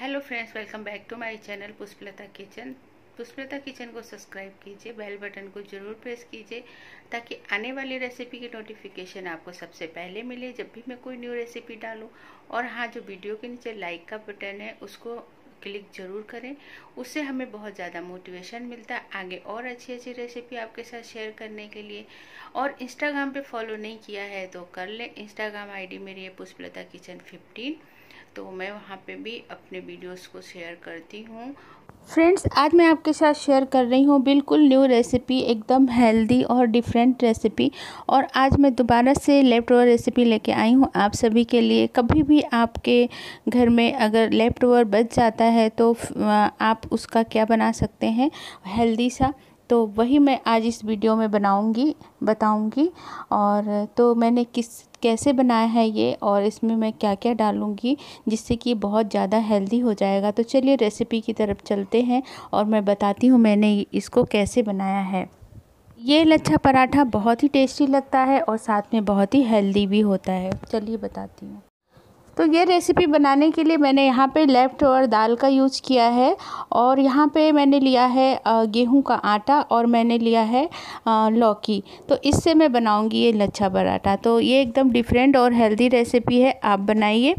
hello friends welcome back to my channel Pushpalata kitchen Pushpalata kitchen को subscribe कीजिए bell button को जरूर प्रेस कीजिए ताकि आने वाली रेसिपी की नोटिफिकेशन आपको सबसे पहले मिले जब भी मैं कोई न्यू रेसिपी डालूं और हाँ जो वीडियो के नीचे लाइक का बटन है उसको क्लिक जरूर करें उससे हमें बहुत ज़्यादा मोटिवेशन मिलता है आगे और अच्छी अच्छी रेसिपी आपके साथ शेयर करने के लिए और इंस्टाग्राम पे फॉलो नहीं किया है तो कर लें इंस्टाग्राम आईडी मेरी है पुष्पलता किचन फिफ्टीन तो मैं वहाँ पे भी अपने वीडियोस को शेयर करती हूँ फ्रेंड्स आज मैं आपके साथ शेयर कर रही हूँ बिल्कुल न्यू रेसिपी एकदम हेल्दी और डिफरेंट रेसिपी और आज मैं दोबारा से लेफ्ट ओवर रेसिपी लेके आई हूँ आप सभी के लिए कभी भी आपके घर में अगर लेफ्ट ओवर बच जाता है तो आप उसका क्या बना सकते हैं हेल्दी सा तो वही मैं आज इस वीडियो में बनाऊंगी बताऊंगी और तो मैंने किस कैसे बनाया है ये और इसमें मैं क्या क्या डालूँगी जिससे कि बहुत ज़्यादा हेल्दी हो जाएगा तो चलिए रेसिपी की तरफ चलते हैं और मैं बताती हूँ मैंने इसको कैसे बनाया है ये लच्छा पराठा बहुत ही टेस्टी लगता है और साथ में बहुत ही हेल्दी भी होता है चलिए बताती हूँ तो ये रेसिपी बनाने के लिए मैंने यहाँ पे लेफ़्ट और दाल का यूज़ किया है और यहाँ पे मैंने लिया है गेहूं का आटा और मैंने लिया है लौकी तो इससे मैं बनाऊँगी ये लच्छा पराठा तो ये एकदम डिफरेंट और हेल्दी रेसिपी है आप बनाइए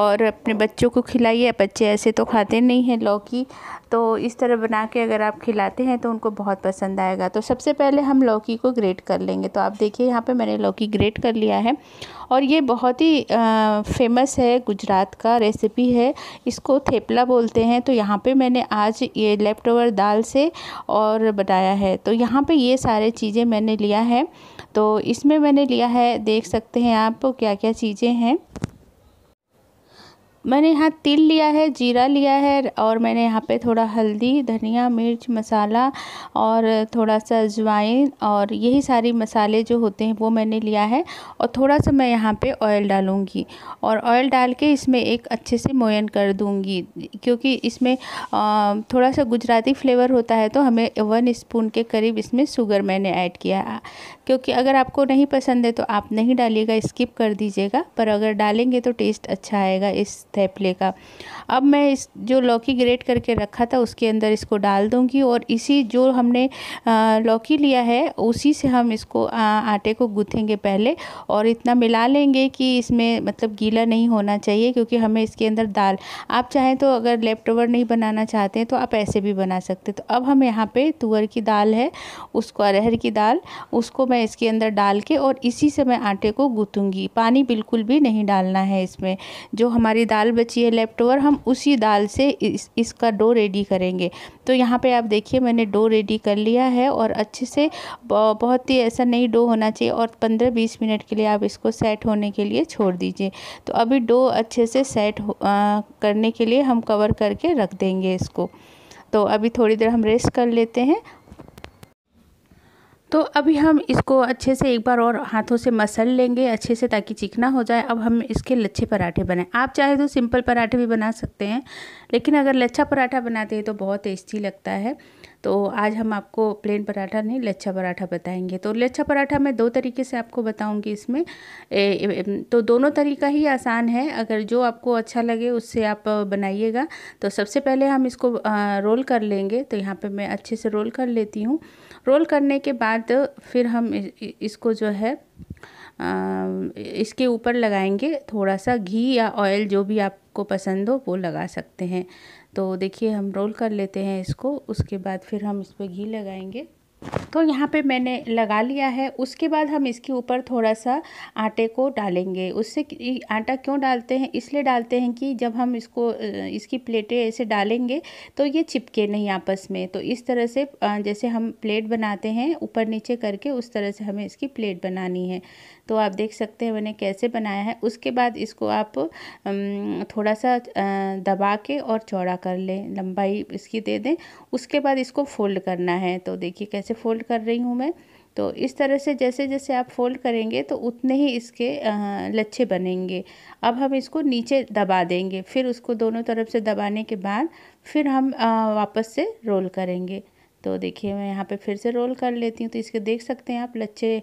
और अपने बच्चों को खिलाइए बच्चे ऐसे तो खाते नहीं हैं लौकी तो इस तरह बना के अगर आप खिलाते हैं तो उनको बहुत पसंद आएगा तो सबसे पहले हम लौकी को ग्रेट कर लेंगे तो आप देखिए यहाँ पर मैंने लौकी ग्रेट कर लिया है और ये बहुत ही फेमस फेमस है गुजरात का रेसिपी है इसको थेपला बोलते हैं तो यहाँ पे मैंने आज ये लेफ्ट ओवर दाल से और बनाया है तो यहाँ पे ये सारे चीज़ें मैंने लिया है तो इसमें मैंने लिया है देख सकते हैं आप क्या क्या चीज़ें हैं मैंने यहाँ तिल लिया है जीरा लिया है और मैंने यहाँ पे थोड़ा हल्दी धनिया मिर्च मसाला और थोड़ा सा अजवाइन और यही सारी मसाले जो होते हैं वो मैंने लिया है और थोड़ा सा मैं यहाँ पे ऑयल डालूँगी और ऑयल डाल के इसमें एक अच्छे से मोयन कर दूँगी क्योंकि इसमें थोड़ा सा गुजराती फ्लेवर होता है तो हमें वन स्पून के करीब इसमें शुगर मैंने ऐड किया क्योंकि अगर आपको नहीं पसंद है तो आप नहीं डालिएगा स्किप कर दीजिएगा पर अगर डालेंगे तो टेस्ट अच्छा आएगा इस थैपले का अब मैं इस जो लौकी ग्रेट करके रखा था उसके अंदर इसको डाल दूंगी और इसी जो हमने लौकी लिया है उसी से हम इसको आटे को गूँथेंगे पहले और इतना मिला लेंगे कि इसमें मतलब गीला नहीं होना चाहिए क्योंकि हमें इसके अंदर दाल आप चाहें तो अगर लेफ्ट ओवर नहीं बनाना चाहते हैं तो आप ऐसे भी बना सकते तो अब हम यहाँ पर तुअर की दाल है उसको अरहर की दाल उसको मैं इसके अंदर डाल के और इसी से मैं आटे को गूँथूँगी पानी बिल्कुल भी नहीं डालना है इसमें जो हमारी दाल दाल बची है लेफ्ट ओवर हम उसी दाल से इस इसका डो रेडी करेंगे तो यहाँ पे आप देखिए मैंने डो रेडी कर लिया है और अच्छे से बहुत ही ऐसा नहीं डो होना चाहिए और पंद्रह बीस मिनट के लिए आप इसको सेट होने के लिए छोड़ दीजिए तो अभी डो अच्छे से सेट करने के लिए हम कवर करके रख देंगे इसको तो अभी थोड़ी देर हम रेस्ट कर लेते हैं तो अभी हम इसको अच्छे से एक बार और हाथों से मसल लेंगे अच्छे से ताकि चिकना हो जाए अब हम इसके लच्छे पराठे बनाएं आप चाहे तो सिंपल पराठे भी बना सकते हैं लेकिन अगर लच्छा पराठा बनाते हैं तो बहुत टेस्टी लगता है तो आज हम आपको प्लेन पराठा नहीं लच्छा पराठा बताएंगे तो लच्छा पराठा मैं दो तरीके से आपको बताऊंगी इसमें ए, ए, तो दोनों तरीका ही आसान है अगर जो आपको अच्छा लगे उससे आप बनाइएगा तो सबसे पहले हम इसको आ, रोल कर लेंगे तो यहाँ पे मैं अच्छे से रोल कर लेती हूँ रोल करने के बाद फिर हम इसको जो है इसके ऊपर लगाएंगे थोड़ा सा घी या ऑयल जो भी आपको पसंद हो वो लगा सकते हैं तो देखिए हम रोल कर लेते हैं इसको उसके बाद फिर हम इस पर घी लगाएंगे तो यहाँ पे मैंने लगा लिया है उसके बाद हम इसके ऊपर थोड़ा सा आटे को डालेंगे उससे आटा क्यों डालते हैं इसलिए डालते हैं कि जब हम इसको इसकी प्लेटें ऐसे डालेंगे तो ये चिपके नहीं आपस में तो इस तरह से जैसे हम प्लेट बनाते हैं ऊपर नीचे करके उस तरह से हमें इसकी प्लेट बनानी है तो आप देख सकते हैं मैंने कैसे बनाया है उसके बाद इसको आप थोड़ा सा दबा के और चौड़ा कर लें लंबाई इसकी दे दें उसके बाद इसको फोल्ड करना है तो देखिए कैसे फोल्ड कर रही हूँ मैं तो इस तरह से जैसे जैसे आप फोल्ड करेंगे तो उतने ही इसके लच्छे बनेंगे अब हम इसको नीचे दबा देंगे फिर उसको दोनों तरफ से दबाने के बाद फिर हम वापस से रोल करेंगे तो देखिए मैं यहाँ पे फिर से रोल कर लेती हूँ तो इसके देख सकते हैं आप लच्छे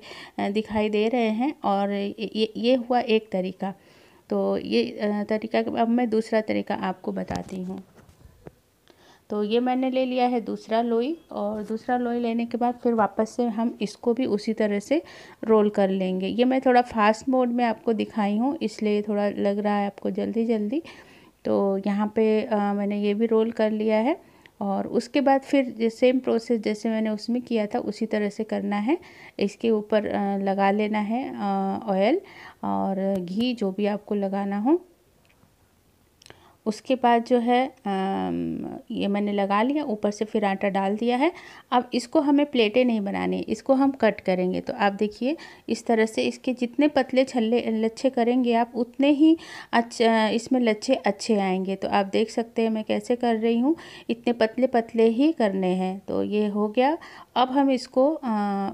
दिखाई दे रहे हैं और ये ये हुआ एक तरीका तो ये तरीका अब मैं दूसरा तरीका आपको बताती हूँ तो ये मैंने ले लिया है दूसरा लोई और दूसरा लोई लेने के बाद फिर वापस से हम इसको भी उसी तरह से रोल कर लेंगे ये मैं थोड़ा फास्ट मोड में आपको दिखाई हूँ इसलिए थोड़ा लग रहा है आपको जल्दी जल्दी तो यहाँ पे आ, मैंने ये भी रोल कर लिया है और उसके बाद फिर सेम प्रोसेस जैसे मैंने उसमें किया था उसी तरह से करना है इसके ऊपर लगा लेना है ऑयल और घी जो भी आपको लगाना हो उसके बाद जो है ये मैंने लगा लिया ऊपर से फिर आटा डाल दिया है अब इसको हमें प्लेटें नहीं बनानी इसको हम कट करेंगे तो आप देखिए इस तरह से इसके जितने पतले छल्ले लच्छे करेंगे आप उतने ही अच्छा इसमें लच्छे अच्छे आएंगे तो आप देख सकते हैं मैं कैसे कर रही हूँ इतने पतले पतले ही करने हैं तो ये हो गया अब हम इसको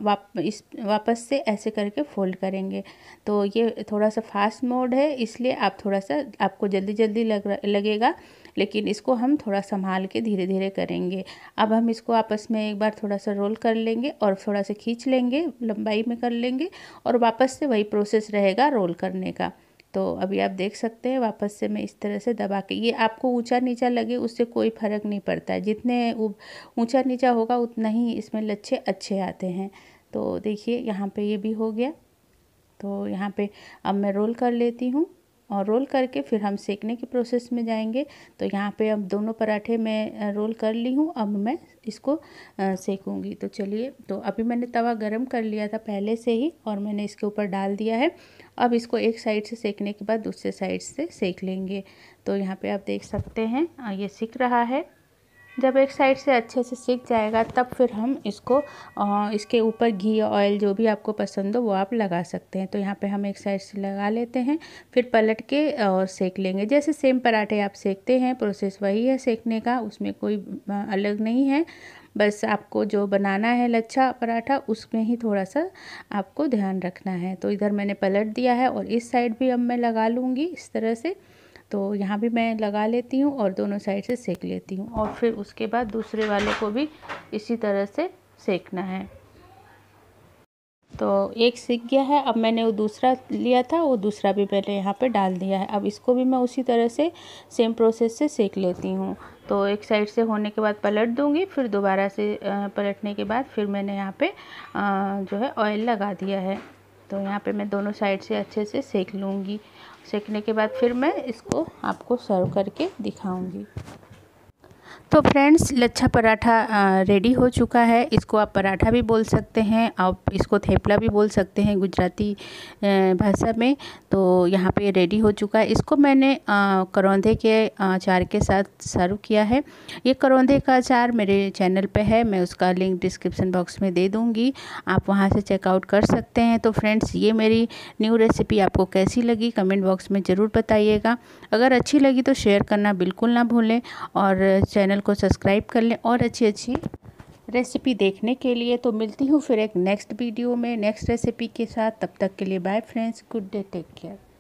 वाप इस वापस से ऐसे करके फोल्ड करेंगे तो ये थोड़ा सा फास्ट मोड है इसलिए आप थोड़ा सा आपको जल्दी जल्दी लग लगेगा लेकिन इसको हम थोड़ा संभाल के धीरे धीरे करेंगे अब हम इसको आपस में एक बार थोड़ा सा रोल कर लेंगे और थोड़ा सा खींच लेंगे लंबाई में कर लेंगे और वापस से वही प्रोसेस रहेगा रोल करने का तो अभी आप देख सकते हैं वापस से मैं इस तरह से दबा के ये आपको ऊंचा नीचा लगे उससे कोई फ़र्क नहीं पड़ता है जितने ऊंचा नीचा होगा उतना ही इसमें लच्छे अच्छे आते हैं तो देखिए यहाँ पे ये भी हो गया तो यहाँ पे अब मैं रोल कर लेती हूँ और रोल करके फिर हम सेकने की प्रोसेस में जाएंगे तो यहाँ पे अब दोनों पराठे मैं रोल कर ली हूँ अब मैं इसको सेकूँगी तो चलिए तो अभी मैंने तवा गरम कर लिया था पहले से ही और मैंने इसके ऊपर डाल दिया है अब इसको एक साइड से सेकने के बाद दूसरे साइड से सेक लेंगे तो यहाँ पे आप देख सकते हैं ये सीख रहा है जब एक साइड से अच्छे से सीख जाएगा तब फिर हम इसको इसके ऊपर घी ऑयल जो भी आपको पसंद हो वो आप लगा सकते हैं तो यहाँ पे हम एक साइड से लगा लेते हैं फिर पलट के और सेक लेंगे जैसे सेम पराठे आप सेकते हैं प्रोसेस वही है सेकने का उसमें कोई अलग नहीं है बस आपको जो बनाना है लच्छा पराठा उसमें ही थोड़ा सा आपको ध्यान रखना है तो इधर मैंने पलट दिया है और इस साइड भी अब मैं लगा लूँगी इस तरह से तो यहाँ भी मैं लगा लेती हूँ और दोनों साइड से सेक लेती हूँ और फिर उसके बाद दूसरे वाले को भी इसी तरह से सेकना है तो एक सीख गया है अब मैंने वो दूसरा लिया था वो दूसरा भी मैंने यहाँ पे डाल दिया है अब इसको भी मैं उसी तरह से सेम प्रोसेस से सेक लेती हूँ तो एक साइड से होने के बाद पलट दूँगी फिर दोबारा से पलटने के बाद फिर मैंने यहाँ पे जो है ऑयल लगा दिया है तो यहाँ पे मैं दोनों साइड से अच्छे से सेक लूँगी सेकने के बाद फिर मैं इसको आपको सर्व करके दिखाऊँगी तो फ्रेंड्स लच्छा पराठा रेडी हो चुका है इसको आप पराठा भी बोल सकते हैं आप इसको थेपला भी बोल सकते हैं गुजराती भाषा में तो यहाँ पे रेडी हो चुका है इसको मैंने करौंधे के अचार के साथ सर्व किया है ये करौंधे का अचार मेरे चैनल पे है मैं उसका लिंक डिस्क्रिप्सन बॉक्स में दे दूँगी आप वहाँ से चेकआउट कर सकते हैं तो फ्रेंड्स ये मेरी न्यू रेसिपी आपको कैसी लगी कमेंट बॉक्स में ज़रूर बताइएगा अगर अच्छी लगी तो शेयर करना बिल्कुल ना भूलें और चैनल को सब्सक्राइब कर लें और अच्छी अच्छी रेसिपी देखने के लिए तो मिलती हूँ फिर एक नेक्स्ट वीडियो में नेक्स्ट रेसिपी के साथ तब तक के लिए bye friends good day take care